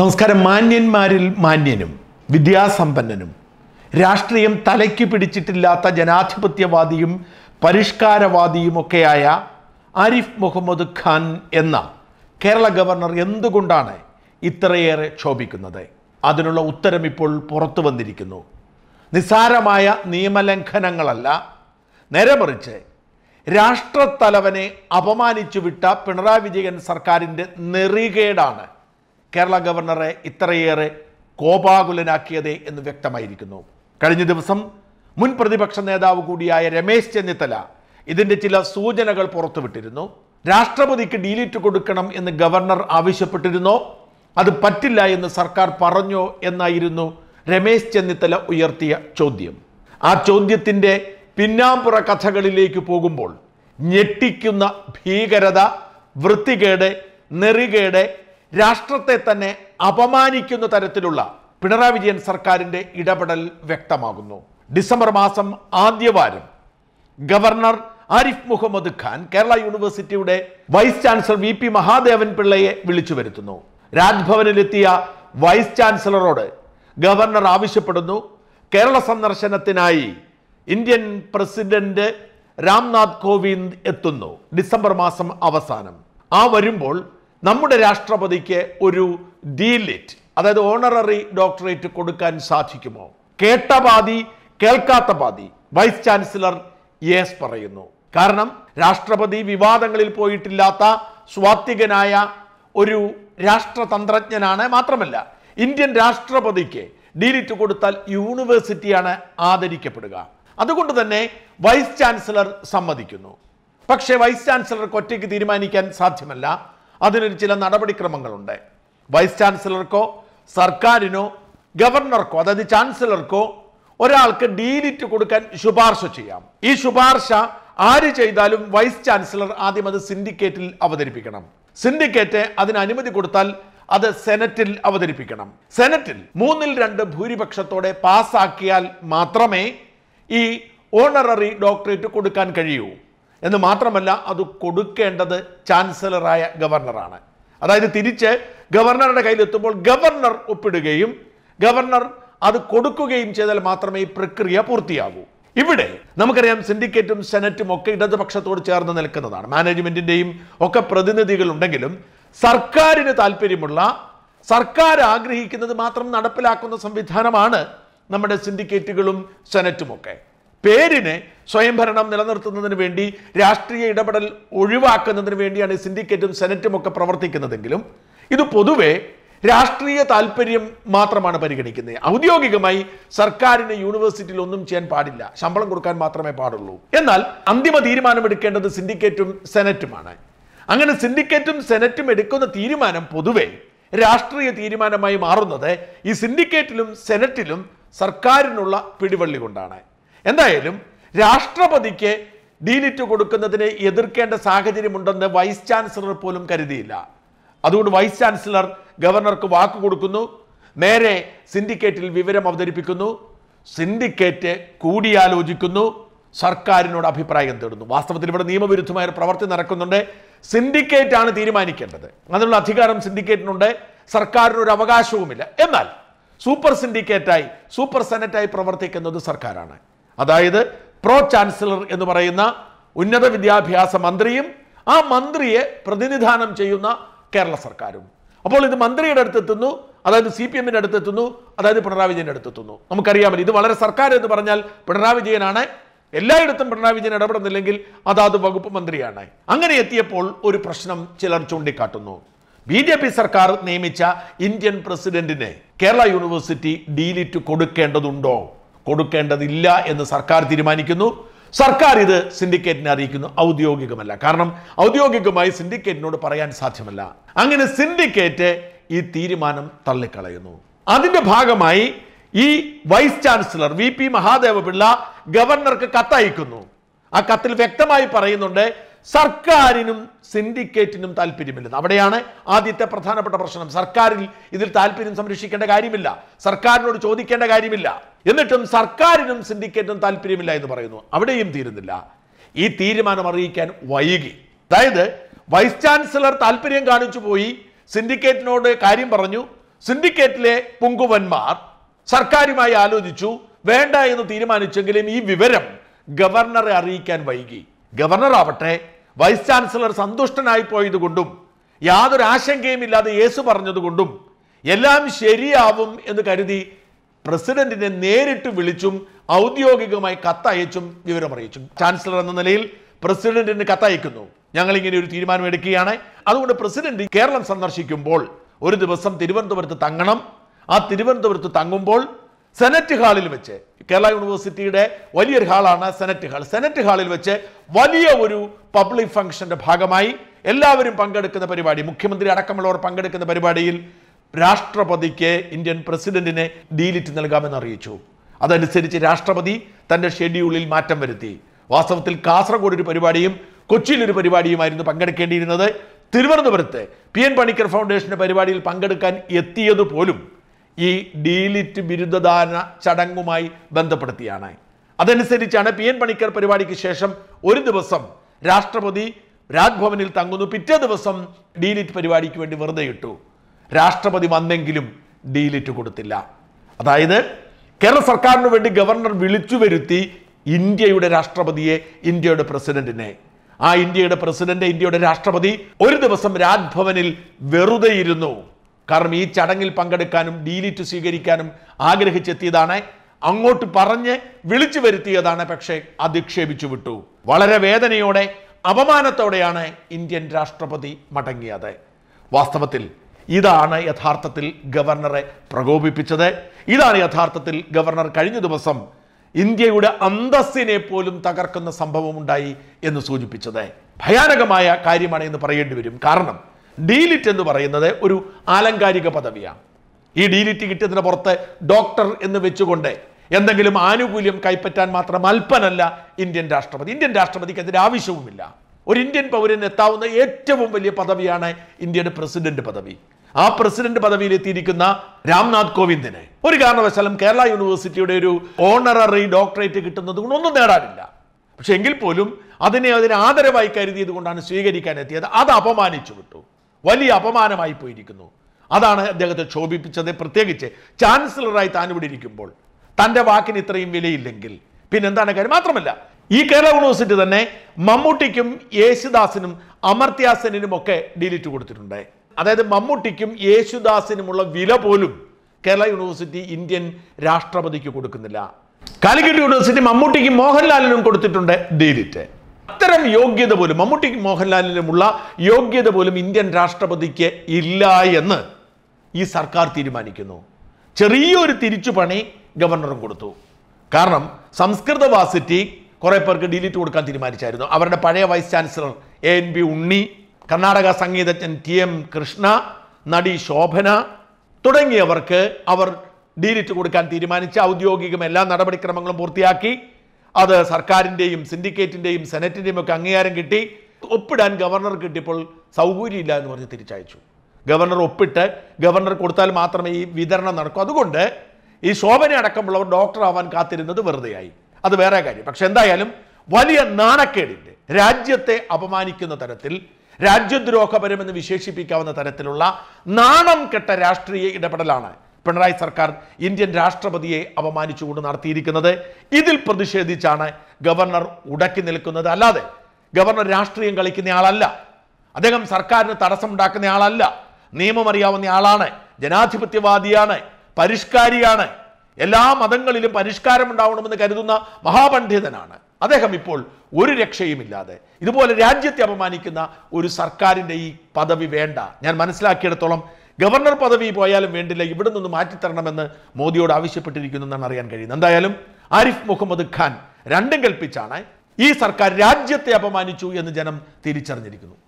നമസ്കാരം മാന്യന്മാരിൽ മാന്യനും വിദ്യാസമ്പന്നനും രാഷ്ട്രീയം തലയ്ക്ക് പിടിച്ചിട്ടില്ലാത്ത ജനാധിപത്യവാദിയും പരിഷ്കാരവാദിയുമൊക്കെയായ ആരിഫ് മുഹമ്മദ് ഖാൻ എന്ന കേരള ഗവർണർ എന്തുകൊണ്ടാണ് ഇത്രയേറെ ക്ഷോഭിക്കുന്നത് അതിനുള്ള ഉത്തരം ഇപ്പോൾ പുറത്തു വന്നിരിക്കുന്നു നിസ്സാരമായ നിയമലംഘനങ്ങളല്ല നേരമറിച്ച് രാഷ്ട്രത്തലവനെ അപമാനിച്ചു വിട്ട പിണറായി വിജയൻ സർക്കാരിൻ്റെ നെറികേടാണ് കേരള ഗവർണറെ ഇത്രയേറെ കോപാകുലനാക്കിയത് എന്ന് വ്യക്തമായിരിക്കുന്നു കഴിഞ്ഞ ദിവസം മുൻ പ്രതിപക്ഷ നേതാവ് കൂടിയായ രമേശ് ചെന്നിത്തല ഇതിന്റെ ചില സൂചനകൾ പുറത്തുവിട്ടിരുന്നു രാഷ്ട്രപതിക്ക് ഡീലിറ്റ് കൊടുക്കണം എന്ന് ഗവർണർ ആവശ്യപ്പെട്ടിരുന്നോ അത് പറ്റില്ല എന്ന് സർക്കാർ പറഞ്ഞോ എന്നായിരുന്നു രമേശ് ചെന്നിത്തല ഉയർത്തിയ ചോദ്യം ആ ചോദ്യത്തിന്റെ പിന്നാമ്പുറ കഥകളിലേക്ക് പോകുമ്പോൾ ഞെട്ടിക്കുന്ന ഭീകരത വൃത്തികേട് നെറികേട് രാഷ്ട്രത്തെ തന്നെ അപമാനിക്കുന്ന തരത്തിലുള്ള പിണറായി വിജയൻ സർക്കാരിൻ്റെ ഇടപെടൽ വ്യക്തമാകുന്നു ഡിസംബർ മാസം ആദ്യവാരം ഗവർണർ ആരിഫ് മുഹമ്മദ് ഖാൻ കേരള യൂണിവേഴ്സിറ്റിയുടെ vice chancellor V P Mahadevan പിള്ളയെ വിളിച്ചു വരുത്തുന്നു രാജ്ഭവനിലെത്തിയ വൈസ് ചാൻസലറോട് ഗവർണർ ആവശ്യപ്പെടുന്നു കേരള സന്ദർശനത്തിനായി ഇന്ത്യൻ പ്രസിഡന്റ് രാംനാഥ് കോവിന്ദ് എത്തുന്നു ഡിസംബർ മാസം അവസാനം ആ വരുമ്പോൾ നമ്മുടെ രാഷ്ട്രപതിക്ക് ഒരു ഡീലിറ്റ് അതായത് ഓണററി ഡോക്ടറേറ്റ് കൊടുക്കാൻ സാധിക്കുമോ കേട്ട പാതി കേൾക്കാത്ത പാതി വൈസ് ചാൻസലർ യേസ് പറയുന്നു കാരണം രാഷ്ട്രപതി വിവാദങ്ങളിൽ പോയിട്ടില്ലാത്ത സ്വാത്വികനായ ഒരു രാഷ്ട്രതന്ത്രജ്ഞനാണ് മാത്രമല്ല ഇന്ത്യൻ രാഷ്ട്രപതിക്ക് ഡീലിറ്റ് കൊടുത്താൽ യൂണിവേഴ്സിറ്റിയാണ് ആദരിക്കപ്പെടുക അതുകൊണ്ട് തന്നെ വൈസ് ചാൻസലർ സമ്മതിക്കുന്നു പക്ഷേ വൈസ് ചാൻസലർക്ക് ഒറ്റയ്ക്ക് തീരുമാനിക്കാൻ സാധ്യമല്ല അതിനൊരു ചില നടപടിക്രമങ്ങളുണ്ട് വൈസ് ചാൻസലർക്കോ സർക്കാരിനോ ഗവർണർക്കോ അതായത് ചാൻസലർക്കോ ഒരാൾക്ക് ഡീലിറ്റ് കൊടുക്കാൻ ശുപാർശ ചെയ്യാം ഈ ശുപാർശ ആര് ചെയ്താലും വൈസ് ചാൻസലർ ആദ്യം അത് സിൻഡിക്കേറ്റിൽ അവതരിപ്പിക്കണം സിൻഡിക്കേറ്റ് അതിന് അനുമതി കൊടുത്താൽ അത് സെനറ്റിൽ അവതരിപ്പിക്കണം സെനറ്റിൽ മൂന്നിൽ രണ്ട് ഭൂരിപക്ഷത്തോടെ പാസ്സാക്കിയാൽ മാത്രമേ ഈ ഓണററി ഡോക്ടറേറ്റ് കൊടുക്കാൻ കഴിയൂ എന്ന് മാത്രമല്ല അത് കൊടുക്കേണ്ടത് ചാൻസലറായ ഗവർണറാണ് അതായത് തിരിച്ച് ഗവർണറുടെ കയ്യിലെത്തുമ്പോൾ ഗവർണർ ഒപ്പിടുകയും ഗവർണർ അത് കൊടുക്കുകയും ചെയ്താൽ മാത്രമേ ഈ പ്രക്രിയ പൂർത്തിയാകൂ ഇവിടെ നമുക്കറിയാം സിൻഡിക്കേറ്റും സെനറ്റും ഒക്കെ ഇടതുപക്ഷത്തോട് ചേർന്ന് നിൽക്കുന്നതാണ് മാനേജ്മെന്റിന്റെയും ഒക്കെ പ്രതിനിധികൾ ഉണ്ടെങ്കിലും സർക്കാരിന് താല്പര്യമുള്ള സർക്കാർ ആഗ്രഹിക്കുന്നത് മാത്രം നടപ്പിലാക്കുന്ന സംവിധാനമാണ് നമ്മുടെ സിൻഡിക്കേറ്റുകളും സെനറ്റും ഒക്കെ പേരിനെ സ്വയംഭരണം നിലനിർത്തുന്നതിന് വേണ്ടി രാഷ്ട്രീയ ഇടപെടൽ ഒഴിവാക്കുന്നതിന് വേണ്ടിയാണ് സിൻഡിക്കേറ്റും സെനറ്റും ഒക്കെ പ്രവർത്തിക്കുന്നതെങ്കിലും ഇത് പൊതുവെ രാഷ്ട്രീയ താല്പര്യം മാത്രമാണ് പരിഗണിക്കുന്നത് ഔദ്യോഗികമായി സർക്കാരിന് യൂണിവേഴ്സിറ്റിയിൽ ഒന്നും ചെയ്യാൻ പാടില്ല ശമ്പളം കൊടുക്കാൻ മാത്രമേ പാടുള്ളൂ എന്നാൽ അന്തിമ തീരുമാനമെടുക്കേണ്ടത് സിൻഡിക്കേറ്റും സെനറ്റുമാണ് അങ്ങനെ സിൻഡിക്കേറ്റും സെനറ്റും എടുക്കുന്ന തീരുമാനം പൊതുവെ രാഷ്ട്രീയ തീരുമാനമായി മാറുന്നത് ഈ സിൻഡിക്കേറ്റിലും സെനറ്റിലും സർക്കാരിനുള്ള പിടിവള്ളി കൊണ്ടാണ് എന്തായാലും രാഷ്ട്രപതിക്ക് ഡീലിറ്റ് കൊടുക്കുന്നതിനെ എതിർക്കേണ്ട സാഹചര്യമുണ്ടെന്ന് വൈസ് ചാൻസലർ പോലും കരുതിയില്ല അതുകൊണ്ട് വൈസ് ചാൻസലർ ഗവർണർക്ക് വാക്ക് കൊടുക്കുന്നു നേരെ സിൻഡിക്കേറ്റിൽ വിവരം അവതരിപ്പിക്കുന്നു സിൻഡിക്കേറ്റ് കൂടിയാലോചിക്കുന്നു സർക്കാരിനോട് അഭിപ്രായം തേടുന്നു വാസ്തവത്തിൽ ഇവിടെ നിയമവിരുദ്ധമായ ഒരു പ്രവൃത്തി നടക്കുന്നുണ്ട് സിൻഡിക്കേറ്റ് ആണ് തീരുമാനിക്കേണ്ടത് അതിനുള്ള അധികാരം സിൻഡിക്കേറ്റിനുണ്ട് സർക്കാരിനൊരു അവകാശവുമില്ല എന്നാൽ സൂപ്പർ സിൻഡിക്കേറ്റായി സൂപ്പർ സെനറ്റായി പ്രവർത്തിക്കുന്നത് സർക്കാരാണ് അതായത് പ്രോ ചാൻസലർ എന്ന് പറയുന്ന ഉന്നത വിദ്യാഭ്യാസ മന്ത്രിയും ആ മന്ത്രിയെ പ്രതിനിധാനം ചെയ്യുന്ന കേരള സർക്കാരും അപ്പോൾ ഇത് മന്ത്രിയുടെ അടുത്തെത്തുന്നു അതായത് സി പി എമ്മിൻ്റെ അടുത്തെത്തുന്നു അതായത് പിണറായി വിജയൻ്റെ അടുത്തെത്തുന്നു നമുക്കറിയാമല്ലോ ഇത് വളരെ സർക്കാർ എന്ന് പറഞ്ഞാൽ പിണറായി വിജയനാണ് എല്ലായിടത്തും പിണറായി വിജയൻ ഇടപെടുന്നില്ലെങ്കിൽ അതാത് വകുപ്പ് മന്ത്രിയാണ് അങ്ങനെ എത്തിയപ്പോൾ ഒരു പ്രശ്നം ചിലർ ചൂണ്ടിക്കാട്ടുന്നു ബി ജെ പി സർക്കാർ നിയമിച്ച ഇന്ത്യൻ പ്രസിഡന്റിനെ കേരള യൂണിവേഴ്സിറ്റി ഡീലിറ്റ് കൊടുക്കേണ്ടതുണ്ടോ കൊടുക്കേണ്ടതില്ല എന്ന് സർക്കാർ തീരുമാനിക്കുന്നു സർക്കാർ ഇത് സിൻഡിക്കേറ്റിനെ അറിയിക്കുന്നു ഔദ്യോഗികമല്ല കാരണം ഔദ്യോഗികമായി സിൻഡിക്കേറ്റിനോട് പറയാൻ സാധ്യമല്ല അങ്ങനെ സിൻഡിക്കേറ്റ് ഈ തീരുമാനം തള്ളിക്കളയുന്നു അതിന്റെ ഭാഗമായി ഈ vice chancellor V P Mahadeva Pillai ഗവർണർക്ക് കത്തയക്കുന്നു ആ കത്തിൽ വ്യക്തമായി പറയുന്നുണ്ട് സർക്കാരിനും സിൻഡിക്കേറ്റിനും താല്പര്യമില്ല അവിടെയാണ് ആദ്യത്തെ പ്രധാനപ്പെട്ട പ്രശ്നം സർക്കാരിൽ ഇതിൽ താല്പര്യം സംരക്ഷിക്കേണ്ട കാര്യമില്ല സർക്കാരിനോട് ചോദിക്കേണ്ട കാര്യമില്ല എന്നിട്ടും സർക്കാരിനും സിൻഡിക്കേറ്റിനും താല്പര്യമില്ല എന്ന് പറയുന്നു അവിടെയും തീരുന്നില്ല ഈ തീരുമാനം അറിയിക്കാൻ വൈകി അതായത് വൈസ് ചാൻസലർ താല്പര്യം കാണിച്ചു പോയി സിൻഡിക്കേറ്റിനോട് കാര്യം പറഞ്ഞു സിൻഡിക്കേറ്റിലെ പുങ്കുവന്മാർ സർക്കാരുമായി ആലോചിച്ചു വേണ്ട എന്ന് തീരുമാനിച്ചെങ്കിലും ഈ വിവരം ഗവർണറെ അറിയിക്കാൻ വൈകി ഗവർണർ ആവട്ടെ വൈസ് ചാൻസലർ സന്തുഷ്ടനായി പോയതുകൊണ്ടും യാതൊരു ആശങ്കയും ഇല്ലാതെ യേസു പറഞ്ഞതുകൊണ്ടും എല്ലാം ശരിയാവും എന്ന് കരുതി പ്രസിഡന്റിനെ നേരിട്ട് വിളിച്ചും ഔദ്യോഗികമായി കത്തയച്ചും വിവരമറിയിച്ചു ചാൻസലർ എന്ന നിലയിൽ പ്രസിഡന്റിന് കത്തയക്കുന്നു ഞങ്ങൾ ഇങ്ങനെ ഒരു തീരുമാനം എടുക്കുകയാണ് അതുകൊണ്ട് പ്രസിഡന്റ് കേരളം സന്ദർശിക്കുമ്പോൾ ഒരു ദിവസം തിരുവനന്തപുരത്ത് തങ്ങണം ആ തിരുവനന്തപുരത്ത് തങ്ങുമ്പോൾ സെനറ്റ് ഹാളിൽ വെച്ച് കേരള യൂണിവേഴ്സിറ്റിയുടെ വലിയൊരു ഹാളാണ് സെനറ്റ് ഹാൾ സെനറ്റ് ഹാളിൽ വെച്ച് വലിയ ഒരു പബ്ലിക് ഫംഗ്ഷന്റെ ഭാഗമായി എല്ലാവരും പങ്കെടുക്കുന്ന പരിപാടി മുഖ്യമന്ത്രി അടക്കമുള്ളവർ പങ്കെടുക്കുന്ന പരിപാടിയിൽ രാഷ്ട്രപതിക്ക് ഇന്ത്യൻ പ്രസിഡന്റിനെ ഡീലിറ്റ് നൽകാമെന്ന് അറിയിച്ചു അതനുസരിച്ച് രാഷ്ട്രപതി തന്റെ ഷെഡ്യൂളിൽ മാറ്റം വരുത്തി വാസ്തവത്തിൽ കാസർഗോഡ് ഒരു പരിപാടിയും കൊച്ചിയിൽ ഒരു പരിപാടിയുമായിരുന്നു പങ്കെടുക്കേണ്ടിയിരുന്നത് തിരുവനന്തപുരത്ത് പി എൻ പണിക്കർ ഫൗണ്ടേഷന്റെ പരിപാടിയിൽ പങ്കെടുക്കാൻ എത്തിയതുപോലും ഈ ഡീലിറ്റ് ബിരുദദാന ചടങ്ങുമായി ബന്ധപ്പെടുത്തിയാണ് അതനുസരിച്ചാണ് പി എൻ പണിക്കർ പരിപാടിക്ക് ശേഷം ഒരു ദിവസം രാഷ്ട്രപതി രാജ്ഭവനിൽ തങ്ങുന്നു പിറ്റേ ദിവസം ഡീലിറ്റ് പരിപാടിക്ക് വേണ്ടി വെറുതെ ഇട്ടു രാഷ്ട്രപതി വന്നെങ്കിലും ഡീലിറ്റ് കൊടുത്തില്ല അതായത് കേരള സർക്കാരിന് വേണ്ടി ഗവർണർ വിളിച്ചു വരുത്തി ഇന്ത്യയുടെ രാഷ്ട്രപതിയെ ഇന്ത്യയുടെ പ്രസിഡന്റിനെ ആ ഇന്ത്യയുടെ പ്രസിഡന്റ് ഇന്ത്യയുടെ രാഷ്ട്രപതി ഒരു ദിവസം രാജ്ഭവനിൽ വെറുതെ ഇരുന്നു കാരണം ഈ ചടങ്ങിൽ പങ്കെടുക്കാനും ഡീലിറ്റ് സ്വീകരിക്കാനും ആഗ്രഹിച്ചെത്തിയതാണ് അങ്ങോട്ട് പറഞ്ഞ് വിളിച്ചു വരുത്തിയതാണ് പക്ഷേ അധിക്ഷേപിച്ചു വിട്ടു വളരെ വേദനയോടെ അപമാനത്തോടെയാണ് ഇന്ത്യൻ രാഷ്ട്രപതി മടങ്ങിയത് വാസ്തവത്തിൽ ഇതാണ് യഥാർത്ഥത്തിൽ ഗവർണറെ പ്രകോപിപ്പിച്ചത് ഇതാണ് യഥാർത്ഥത്തിൽ ഗവർണർ കഴിഞ്ഞ ദിവസം ഇന്ത്യയുടെ അന്തസ്സിനെ പോലും തകർക്കുന്ന സംഭവമുണ്ടായി എന്ന് സൂചിപ്പിച്ചത് ഭയാനകമായ കാര്യമാണ് എന്ന് പറയേണ്ടി വരും കാരണം ഡീലിറ്റ് എന്ന് പറയുന്നത് ഒരു ആലങ്കാരിക പദവിയാണ് ഈ ഡീലിറ്റ് കിട്ടിയതിന് പുറത്ത് ഡോക്ടർ എന്ന് വെച്ചുകൊണ്ട് എന്തെങ്കിലും ആനുകൂല്യം കൈപ്പറ്റാൻ മാത്രം അല്പനല്ല ഇന്ത്യൻ രാഷ്ട്രപതി ഇന്ത്യൻ രാഷ്ട്രപതിക്ക് അതിന് ആവശ്യവുമില്ല ഒരു ഇന്ത്യൻ പൗരൻ എത്താവുന്ന ഏറ്റവും വലിയ പദവിയാണ് ഇന്ത്യയുടെ പ്രസിഡന്റ് പദവി ആ പ്രസിഡന്റ് പദവിയിൽ എത്തിയിരിക്കുന്ന രാംനാഥ് കോവിന്ദിനെ ഒരു കാരണവശാലും കേരള യൂണിവേഴ്സിറ്റിയുടെ ഒരു ഓണററി ഡോക്ടറേറ്റ് കിട്ടുന്നത് കൊണ്ടൊന്നും നേടാനില്ല പക്ഷെ എങ്കിൽ പോലും അതിനെ അതിന് ആദരവായി കരുതിയത് കൊണ്ടാണ് സ്വീകരിക്കാൻ എത്തിയത് അത് അപമാനിച്ചു വിട്ടു വലിയ അപമാനമായി പോയിരിക്കുന്നു അതാണ് അദ്ദേഹത്തെ ക്ഷോഭിപ്പിച്ചത് പ്രത്യേകിച്ച് ചാൻസലറായി താൻ ഇവിടെ ഇരിക്കുമ്പോൾ തൻ്റെ വാക്കിന് ഇത്രയും വിലയില്ലെങ്കിൽ പിന്നെന്താണ് കാര്യം മാത്രമല്ല ഈ കേരള യൂണിവേഴ്സിറ്റി തന്നെ മമ്മൂട്ടിക്കും യേശുദാസിനും അമർത്യാസനും ഒക്കെ ഡിലീറ്റ് കൊടുത്തിട്ടുണ്ട് അതായത് മമ്മൂട്ടിക്കും യേശുദാസിനുമുള്ള വില പോലും കേരള യൂണിവേഴ്സിറ്റി ഇന്ത്യൻ രാഷ്ട്രപതിക്ക് കൊടുക്കുന്നില്ല കാലിക്കറ്റ് യൂണിവേഴ്സിറ്റി മമ്മൂട്ടിക്കും മോഹൻലാലിനും കൊടുത്തിട്ടുണ്ട് ഡിലിറ്റ് അത്തരം യോഗ്യത പോലും മമ്മൂട്ടിക്കും മോഹൻലാലിനുമുള്ള യോഗ്യത പോലും ഇന്ത്യൻ രാഷ്ട്രപതിക്ക് ഇല്ല എന്ന് ഈ സർക്കാർ തീരുമാനിക്കുന്നു ചെറിയൊരു തിരിച്ചുപണി ഗവർണറും കൊടുത്തു കാരണം സംസ്കൃത വാസിറ്റി കുറേ പേർക്ക് ഡിലീറ്റ് കൊടുക്കാൻ തീരുമാനിച്ചായിരുന്നു അവരുടെ പഴയ vice chancellor A N B Unni Karnataka സംഗീതജ്ഞൻ ടി എം കൃഷ്ണ നടി ശോഭന തുടങ്ങിയവർക്ക് അവർ ഡീലിറ്റ് കൊടുക്കാൻ തീരുമാനിച്ച് ഔദ്യോഗികം എല്ലാ നടപടിക്രമങ്ങളും പൂർത്തിയാക്കി അത് സർക്കാരിൻ്റെയും സിൻഡിക്കേറ്റിൻ്റെയും സെനറ്റിൻ്റെയും ഒക്കെ അംഗീകാരം കിട്ടി ഒപ്പിടാൻ ഗവർണർ കിട്ടിയപ്പോൾ സൗകര്യമില്ല എന്ന് പറഞ്ഞ് തിരിച്ചയച്ചു ഗവർണർ ഒപ്പിട്ട് ഗവർണർ കൊടുത്താൽ മാത്രമേ ഈ വിതരണം നടക്കൂ അതുകൊണ്ട് ഈ ശോഭന അടക്കമുള്ളവർ ഡോക്ടർ ആവാൻ കാത്തിരുന്നത് വെറുതെയായി അത് വേറെ കാര്യം പക്ഷെ എന്തായാലും വലിയ നാണക്കേടിൻ്റെ രാജ്യത്തെ അപമാനിക്കുന്ന തരത്തിൽ രാജ്യദ്രോഹപരമെന്ന് വിശേഷിപ്പിക്കാവുന്ന തരത്തിലുള്ള നാണം കെട്ട രാഷ്ട്രീയ ഇടപെടലാണ് പിണറായി സർക്കാർ ഇന്ത്യൻ രാഷ്ട്രപതിയെ അപമാനിച്ചുകൊണ്ട് നടത്തിയിരിക്കുന്നത് ഇതിൽ പ്രതിഷേധിച്ചാണ് ഗവർണർ ഉടക്കി നിൽക്കുന്നത് അല്ലാതെ ഗവർണർ രാഷ്ട്രീയം കളിക്കുന്ന ആളല്ല അദ്ദേഹം സർക്കാരിന് തടസ്സമുണ്ടാക്കുന്ന ആളല്ല നിയമമറിയാവുന്ന ആളാണ് ജനാധിപത്യവാദിയാണ് പരിഷ്കാരിയാണ് എല്ലാ മതങ്ങളിലും പരിഷ്കാരം ഉണ്ടാവണമെന്ന് കരുതുന്ന മഹാപണ്ഡിതനാണ് അദ്ദേഹം ഇപ്പോൾ ഒരു രക്ഷയുമില്ലാതെ ഇതുപോലെ രാജ്യത്തെ അപമാനിക്കുന്ന ഒരു സർക്കാരിൻ്റെ ഈ പദവി വേണ്ട ഞാൻ മനസ്സിലാക്കിയിടത്തോളം ഗവർണർ പദവി പോയാലും വേണ്ടില്ല ഇവിടെ നിന്ന് മാറ്റിത്തരണമെന്ന് മോദിയോട് എന്നാണ് അറിയാൻ കഴിയുന്നത് എന്തായാലും ആരിഫ് മുഹമ്മദ് ഖാൻ രണ്ടും കൽപ്പിച്ചാണ് ഈ സർക്കാർ രാജ്യത്തെ അപമാനിച്ചു എന്ന് ജനം തിരിച്ചറിഞ്ഞിരിക്കുന്നു